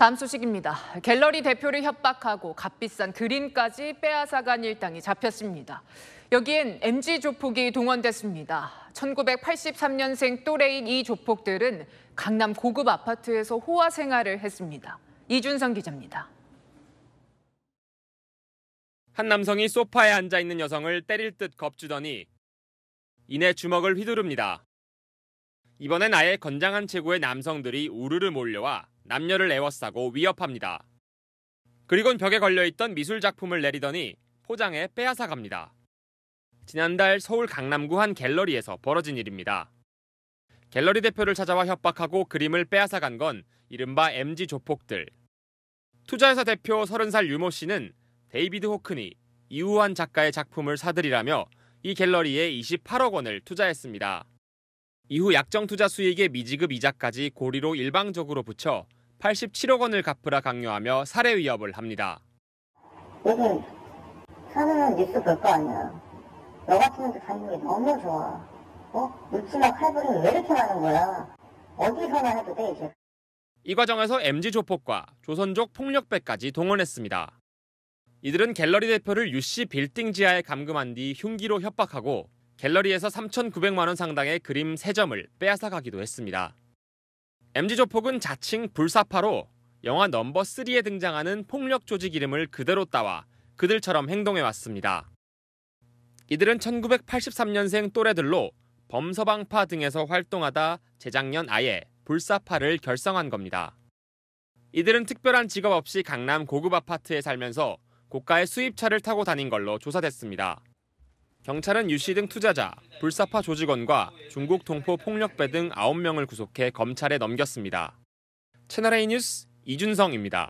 다음 소식입니다. 갤러리 대표를 협박하고 값비싼 그림까지 빼앗아간 일당이 잡혔습니다. 여기엔 MG 조폭이 동원됐습니다. 1983년생 또래인 이 조폭들은 강남 고급 아파트에서 호화 생활을 했습니다. 이준성 기자입니다. 한 남성이 소파에 앉아 있는 여성을 때릴 듯 겁주더니 이내 주먹을 휘두릅니다. 이번엔 아예 건장한 체구의 남성들이 우르르 몰려와 남녀를 애워싸고 위협합니다. 그리곤 벽에 걸려있던 미술 작품을 내리더니 포장에 빼앗아 갑니다. 지난달 서울 강남구 한 갤러리에서 벌어진 일입니다. 갤러리 대표를 찾아와 협박하고 그림을 빼앗아 간건 이른바 MG 조폭들. 투자회사 대표 30살 유모 씨는 데이비드 호크니, 이우환 작가의 작품을 사들이라며 이 갤러리에 28억 원을 투자했습니다. 이후 약정 투자 수익의 미지급 이자까지 고리로 일방적으로 붙여 87억 원을 갚으라 강요하며 살해 위협을 합니다. 요즘 사는 뉴스 볼거 아니야. 너 같은 놈들 다니는 게 너무 좋아. 어? 육지막 칼부림이 왜 이렇게 많은 거야? 어디서나 해도 돼 이제. 이 과정에서 MG 조폭과 조선족 폭력배까지 동원했습니다. 이들은 갤러리 대표를 UC 빌딩 지하에 감금한 뒤 흉기로 협박하고 갤러리에서 3,900만 원 상당의 그림 3점을 빼앗아 가기도 했습니다. MG조폭은 자칭 불사파로 영화 넘버 3에 등장하는 폭력 조직 이름을 그대로 따와 그들처럼 행동해왔습니다. 이들은 1983년생 또래들로 범서방파 등에서 활동하다 재작년 아예 불사파를 결성한 겁니다. 이들은 특별한 직업 없이 강남 고급 아파트에 살면서 고가의 수입차를 타고 다닌 걸로 조사됐습니다. 경찰은 유씨 등 투자자, 불사파 조직원과 중국 동포 폭력배 등 9명을 구속해 검찰에 넘겼습니다. 채널A 뉴스 이준성입니다.